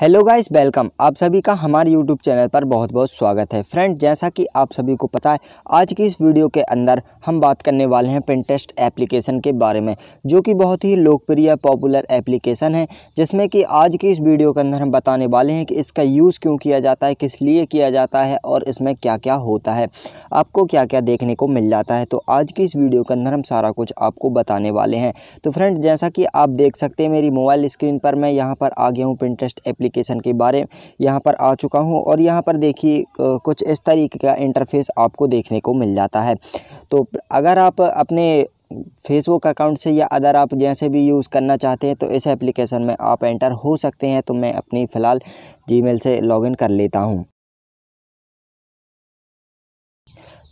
hello guys welcome आप सभी का हमारे यूट्यूब चैनल पर बहुत बहुत स्वागत है फ्रेंड जैसा कि आप सभी को पता है आज की इस वीडियो के अंदर हम बात करने वाले हैं पिंटेस्ट एप्लीकेशन के बारे में जो कि बहुत ही लोकप्रिय पॉपुलर एप्लीकेशन है जिसमें कि आज की इस वीडियो के अंदर हम बताने वाले हैं कि इसका यूज़ क्यों किया जाता है किस लिए किया जाता है और इसमें क्या क्या होता है आपको क्या क्या देखने को मिल जाता है तो आज की इस वीडियो के अंदर हम सारा कुछ आपको बताने वाले हैं तो फ्रेंड जैसा कि आप देख सकते हैं मेरी मोबाइल स्क्रीन पर मैं यहाँ पर आ गया हूँ पिंटेस्ट एप्ली एप्लीकेशन के बारे में यहाँ पर आ चुका हूँ और यहाँ पर देखिए कुछ इस तरीके का इंटरफेस आपको देखने को मिल जाता है तो अगर आप अपने फेसबुक अकाउंट से या अदर आप जैसे भी यूज़ करना चाहते हैं तो इस एप्लीकेशन में आप एंटर हो सकते हैं तो मैं अपनी फ़िलहाल जीमेल से लॉगिन कर लेता हूँ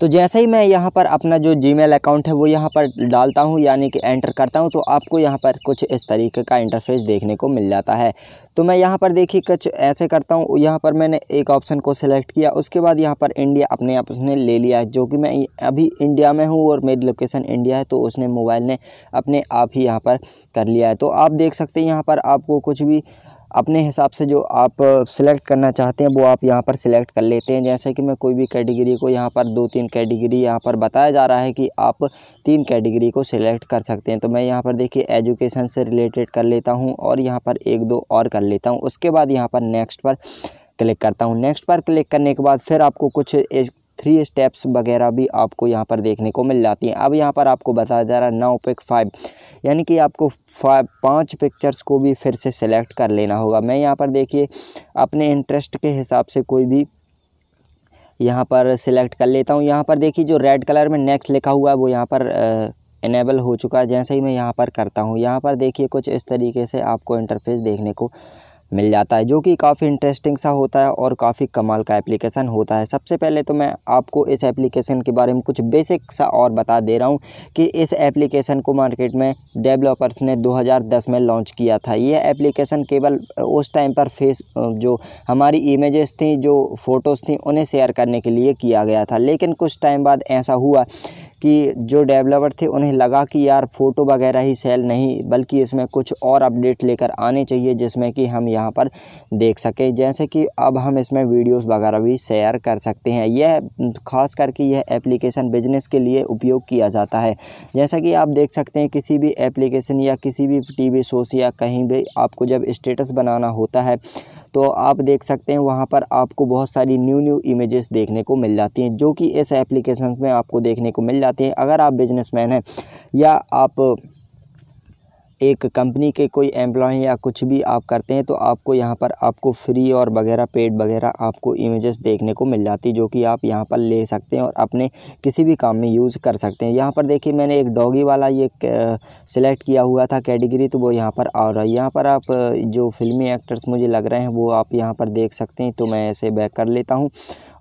तो जैसे ही मैं यहाँ पर अपना जो जी अकाउंट है वो यहाँ पर डालता हूँ यानी कि एंटर करता हूँ तो आपको यहाँ पर कुछ इस तरीके का इंटरफेस देखने को मिल जाता है तो मैं यहाँ पर देखिए कुछ ऐसे करता हूँ यहाँ पर मैंने एक ऑप्शन को सिलेक्ट किया उसके बाद यहाँ पर इंडिया अपने आप उसने ले लिया है जो कि मैं अभी इंडिया में हूँ और मेरी लोकेशन इंडिया है तो उसने मोबाइल ने अपने आप ही यहाँ पर कर लिया है तो आप देख सकते हैं यहाँ पर आपको कुछ भी अपने हिसाब से जो आप सिलेक्ट करना चाहते हैं वो आप यहाँ पर सिलेक्ट कर लेते हैं जैसे कि मैं कोई भी कैटेगरी को यहाँ पर दो तीन कैटेगरी यहाँ पर बताया जा रहा है कि आप तीन कैटेगरी को सिलेक्ट कर सकते हैं तो मैं यहाँ पर देखिए एजुकेशन से रिलेटेड कर लेता हूँ और यहाँ पर एक दो और कर लेता हूँ उसके बाद यहाँ पर नेक्स्ट पर क्लिक करता हूँ नेक्स्ट पर क्लिक करने के बाद फिर आपको कुछ थ्री स्टेप्स वगैरह भी आपको यहाँ पर देखने को मिल जाती हैं अब यहाँ पर आपको बताया जा रहा है नाउ पिक फाइव यानी कि आपको फाइव पाँच पिक्चर्स को भी फिर से सिलेक्ट कर लेना होगा मैं यहाँ पर देखिए अपने इंटरेस्ट के हिसाब से कोई भी यहाँ पर सिलेक्ट कर लेता हूँ यहाँ पर देखिए जो रेड कलर में नेक्स्ट लिखा हुआ है वो यहाँ पर इनेबल हो चुका है जैसे ही मैं यहाँ पर करता हूँ यहाँ पर देखिए कुछ इस तरीके से आपको इंटरफेस देखने को मिल जाता है जो कि काफ़ी इंटरेस्टिंग सा होता है और काफ़ी कमाल का एप्लीकेशन होता है सबसे पहले तो मैं आपको इस एप्लीकेशन के बारे में कुछ बेसिक सा और बता दे रहा हूँ कि इस एप्लीकेशन को मार्केट में डेवलपर्स ने 2010 में लॉन्च किया था यह एप्लीकेशन केवल उस टाइम पर फेस जो हमारी इमेजेस थी जो फ़ोटोज़ थी उन्हें शेयर करने के लिए किया गया था लेकिन कुछ टाइम बाद ऐसा हुआ कि जो डेवलपर थे उन्हें लगा कि यार फ़ोटो वगैरह ही सेल नहीं बल्कि इसमें कुछ और अपडेट लेकर आने चाहिए जिसमें कि हम यहाँ यहाँ पर देख सकें जैसे कि अब हम इसमें वीडियोस वगैरह भी शेयर कर सकते हैं यह खास करके यह एप्लीकेशन बिजनेस के लिए उपयोग किया जाता है जैसा कि आप देख सकते हैं किसी भी एप्लीकेशन या किसी भी टी शोस या कहीं भी आपको जब स्टेटस बनाना होता है तो आप देख सकते हैं वहाँ पर आपको बहुत सारी न्यू न्यू इमेजेस देखने को मिल जाती हैं जो कि इस एप्लीकेशन में आपको देखने को मिल जाती हैं अगर आप बिजनेसमैन हैं या आप एक कंपनी के कोई एम्प्लॉय या कुछ भी आप करते हैं तो आपको यहाँ पर आपको फ्री और वगैरह पेड वगैरह आपको इमेजेस देखने को मिल जाती जो कि आप यहाँ पर ले सकते हैं और अपने किसी भी काम में यूज़ कर सकते हैं यहाँ पर देखिए मैंने एक डॉगी वाला ये सिलेक्ट किया हुआ था कैटेगरी तो वो यहाँ पर आ रहा है यहाँ पर आप जो फिल्मी एक्टर्स मुझे लग रहे हैं वो आप यहाँ पर देख सकते हैं तो मैं ऐसे बैक कर लेता हूँ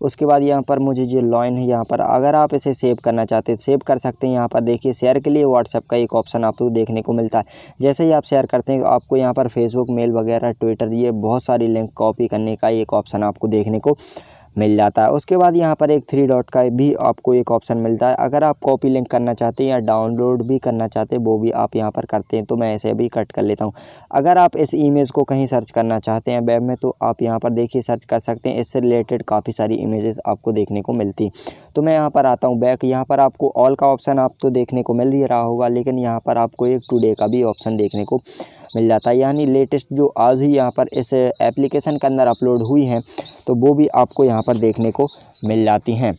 उसके बाद यहाँ पर मुझे जो लॉइन है यहाँ पर अगर आप इसे सेव करना चाहते हैं सेव कर सकते हैं यहाँ पर देखिए शेयर के लिए व्हाट्सअप का एक ऑप्शन आपको देखने को मिलता है जैसे ही आप शेयर करते हैं आपको यहाँ पर फेसबुक मेल वगैरह ट्विटर ये बहुत सारी लिंक कॉपी करने का एक ऑप्शन आपको देखने को मिल जाता है उसके बाद यहाँ पर एक थ्री डॉट का भी आपको एक ऑप्शन मिलता है अगर आप कॉपी लिंक करना चाहते हैं या डाउनलोड भी करना चाहते हैं वो भी आप यहाँ पर करते हैं तो मैं ऐसे भी कट कर लेता हूँ अगर आप इस इमेज को कहीं सर्च करना चाहते हैं वेब में तो आप यहाँ पर देखिए सर्च कर सकते हैं इससे रिलेटेड काफ़ी सारी इमेजेस आपको देखने को मिलती तो मैं यहाँ पर आता हूँ बैक यहाँ पर आपको ऑल का ऑप्शन आप तो देखने को मिल ही रहा होगा लेकिन यहाँ पर आपको एक टूडे का भी ऑप्शन देखने को मिल जाता है यानी लेटेस्ट जो आज ही यहाँ पर इस एप्लीकेशन के अंदर अपलोड हुई हैं तो वो भी आपको यहाँ पर देखने को मिल जाती हैं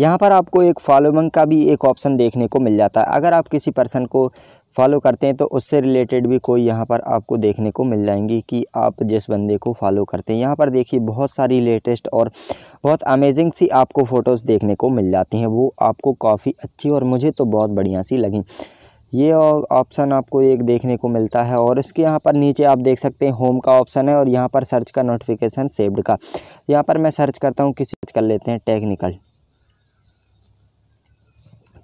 यहाँ पर आपको एक फॉलोमंग का भी एक ऑप्शन देखने को मिल जाता है अगर आप किसी पर्सन को फॉलो करते हैं तो उससे रिलेटेड भी कोई यहाँ पर आपको देखने को मिल जाएंगी कि आप जिस बंदे को फॉलो करते हैं यहाँ पर देखिए बहुत सारी लेटेस्ट और बहुत अमेजिंग सी आपको फ़ोटोज़ देखने को मिल जाती हैं वो आपको काफ़ी अच्छी और मुझे तो बहुत बढ़िया सी लगी ये ऑप्शन आपको एक देखने को मिलता है और इसके यहाँ पर नीचे आप देख सकते हैं होम का ऑप्शन है और यहाँ पर सर्च का नोटिफिकेशन सेव्ड का यहाँ पर मैं सर्च करता हूँ किसी कर लेते हैं टेक्निकल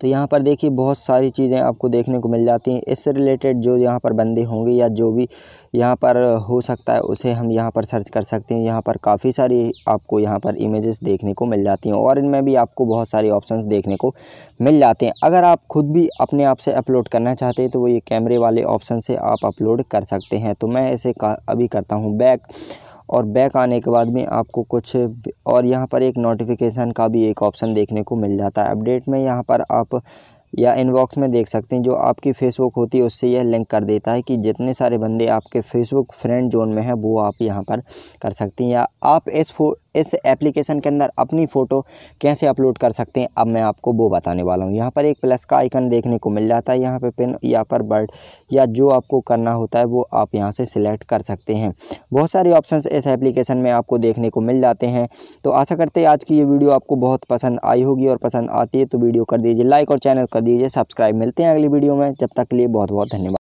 तो यहाँ पर देखिए बहुत सारी चीज़ें आपको देखने को मिल जाती हैं इससे रिलेटेड जो यहाँ पर बंदे होंगे या जो भी यहाँ पर हो सकता है उसे हम यहाँ पर सर्च कर सकते हैं यहाँ पर काफ़ी सारी आपको यहाँ पर इमेजेस देखने को मिल जाती हैं और इनमें भी आपको बहुत सारे ऑप्शंस देखने को मिल जाते हैं अगर आप खुद भी अपने आप से अपलोड करना चाहते हैं तो वो ये कैमरे वाले ऑप्शन से आप अपलोड कर सकते हैं तो मैं इसे अभी करता हूँ बैक और बैक आने के बाद में आपको कुछ और यहाँ पर एक नोटिफिकेशन का भी एक ऑप्शन देखने को मिल जाता है अपडेट में यहाँ पर आप या इनबॉक्स में देख सकते हैं जो आपकी फेसबुक होती है उससे यह लिंक कर देता है कि जितने सारे बंदे आपके फेसबुक फ्रेंड जोन में हैं वो आप यहाँ पर कर सकते हैं या आप इस फो इस एप्लीकेशन के अंदर अपनी फ़ोटो कैसे अपलोड कर सकते हैं अब मैं आपको वो बताने वाला हूँ यहाँ पर एक प्लस का आइकन देखने को मिल जाता है यहाँ पे पेन या पर बर्ड या जो आपको करना होता है वो आप यहाँ से सिलेक्ट कर सकते हैं बहुत सारे ऑप्शंस इस एप्लीकेशन में आपको देखने को मिल जाते हैं तो आशा करते हैं आज की ये वीडियो आपको बहुत पसंद आई होगी और पसंद आती है तो वीडियो कर दीजिए लाइक और चैनल कर दीजिए सब्सक्राइब मिलते हैं अगली वीडियो में जब तक के लिए बहुत बहुत धन्यवाद